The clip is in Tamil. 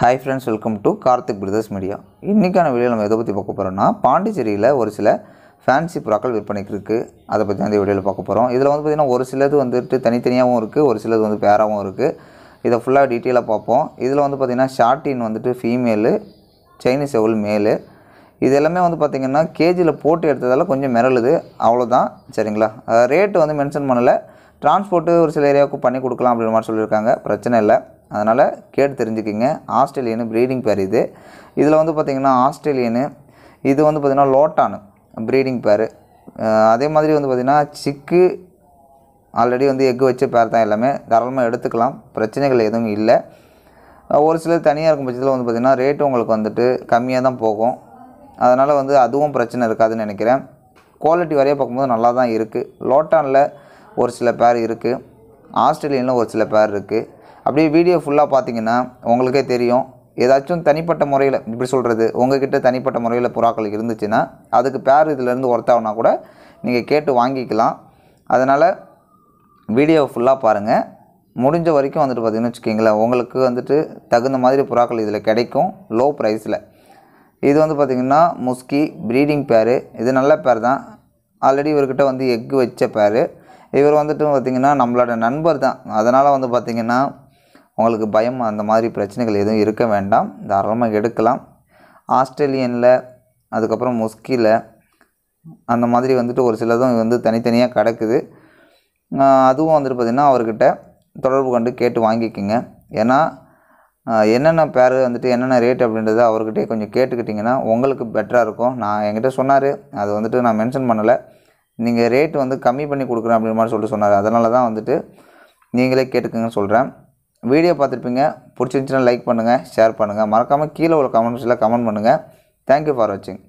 hi friends welcome to Karthik brothers media இன்றைக்கான வீடியோ நம்ம எதை பற்றி பார்க்க போகிறோம்னா பாண்டிச்சேரியில் ஒரு சில ஃபேன்சி புறாக்கள் விற்பனைக்கு இருக்குது அதை பற்றி அந்த வீடியோவில் பார்க்க போகிறோம் இதில் வந்து பார்த்திங்கன்னா ஒரு சிலது வந்துட்டு தனித்தனியாகவும் இருக்குது ஒரு சிலது வந்து பேராகவும் இருக்குது இதை ஃபுல்லாக டீட்டெயிலாக பார்ப்போம் இதில் வந்து பார்த்திங்கன்னா ஷார்டின் வந்துட்டு ஃபீமேலு சைனீஸ் எவ்வளோ மேலு இது எல்லாமே வந்து பார்த்திங்கன்னா கேஜியில் போட்டு எடுத்ததால் கொஞ்சம் மிரளுது அவ்வளோதான் சரிங்களா ரேட்டு வந்து மென்ஷன் பண்ணலை டிரான்ஸ்போர்ட்டு ஒரு சில ஏரியாவுக்கு பண்ணி கொடுக்கலாம் அப்படின்ற மாதிரி சொல்லியிருக்காங்க பிரச்சனை இல்லை அதனால் கேட்டு தெரிஞ்சுக்கிங்க ஆஸ்திரேலியனு ப்ரீடிங் பேர் இது இதில் வந்து பார்த்திங்கன்னா ஆஸ்திரேலியனு இது வந்து பார்த்திங்கன்னா லோட்டானு ப்ரீடிங் பேர் அதே மாதிரி வந்து பார்த்திங்கன்னா சிக்கு ஆல்ரெடி வந்து எக்கு வச்ச பேர் தான் எல்லாமே தாராளமாக எடுத்துக்கலாம் பிரச்சனைகள் எதுவும் இல்லை ஒரு சிலர் தனியாக இருக்கும் பட்சத்தில் வந்து பார்த்திங்கன்னா ரேட்டு உங்களுக்கு வந்துட்டு கம்மியாக தான் போகும் அதனால் வந்து அதுவும் பிரச்சனை இருக்காதுன்னு நினைக்கிறேன் குவாலிட்டி வரைய பார்க்கும்போது நல்லா தான் இருக்குது லோட்டானில் ஒரு சில பேர் இருக்குது ஆஸ்திரேலியனில் ஒரு சில பேர் இருக்குது அப்படியே வீடியோ ஃபுல்லாக பார்த்தீங்கன்னா உங்களுக்கே தெரியும் ஏதாச்சும் தனிப்பட்ட முறையில் இப்படி சொல்கிறது உங்ககிட்ட தனிப்பட்ட முறையில் புறாக்கள் இருந்துச்சுன்னா அதுக்கு பேர் இதிலேருந்து ஒர்த்தாகனா கூட நீங்கள் கேட்டு வாங்கிக்கலாம் அதனால் வீடியோ ஃபுல்லாக பாருங்கள் முடிஞ்ச வரைக்கும் வந்துட்டு பார்த்திங்கன்னு வச்சுக்கிங்களேன் உங்களுக்கு வந்துட்டு தகுந்த மாதிரி புறாக்கள் இதில் கிடைக்கும் லோ ப்ரைஸில் இது வந்து பார்த்திங்கன்னா முஸ்கி ப்ரீடிங் பேர் இது நல்ல பேர் தான் ஆல்ரெடி இவர்கிட்ட வந்து எக்கு வச்ச பேர் இவர் வந்துட்டு பார்த்திங்கன்னா நம்மளோட நண்பர் தான் அதனால் வந்து பார்த்திங்கன்னா உங்களுக்கு பயம் அந்த மாதிரி பிரச்சனைகள் எதுவும் இருக்க வேண்டாம் தாராளமாக எடுக்கலாம் ஆஸ்திரேலியனில் அதுக்கப்புறம் முஸ்கியில் அந்த மாதிரி வந்துட்டு ஒரு சிலதும் வந்து தனித்தனியாக கிடக்குது அதுவும் வந்துட்டு பார்த்திங்கன்னா அவர்கிட்ட தொடர்பு கொண்டு கேட்டு வாங்கிக்கோங்க ஏன்னா என்னென்ன பேர் வந்துட்டு என்னென்ன ரேட் அப்படின்றத அவர்கிட்டே கொஞ்சம் கேட்டுக்கிட்டிங்கன்னா உங்களுக்கு பெட்டராக இருக்கும் நான் என்கிட்ட சொன்னார் அது வந்துட்டு நான் மென்ஷன் பண்ணலை நீங்கள் ரேட்டு வந்து கம்மி பண்ணி கொடுக்குறேன் அப்படின்னு மாதிரி சொல்லிட்டு சொன்னார் அதனால தான் வந்துட்டு நீங்களே கேட்டுக்கங்கன்னு சொல்கிறேன் வீடியோ பார்த்துருப்பீங்க பிடிச்சிருந்துச்சுன்னா லைக் பண்ணுங்கள் ஷேர் பண்ணுங்கள் மறக்காமல் கீழே உள்ள கமெண்ட்ஸில் கமெண்ட் பண்ணுங்கள் தேங்க்யூ ஃபார் வாட்சிங்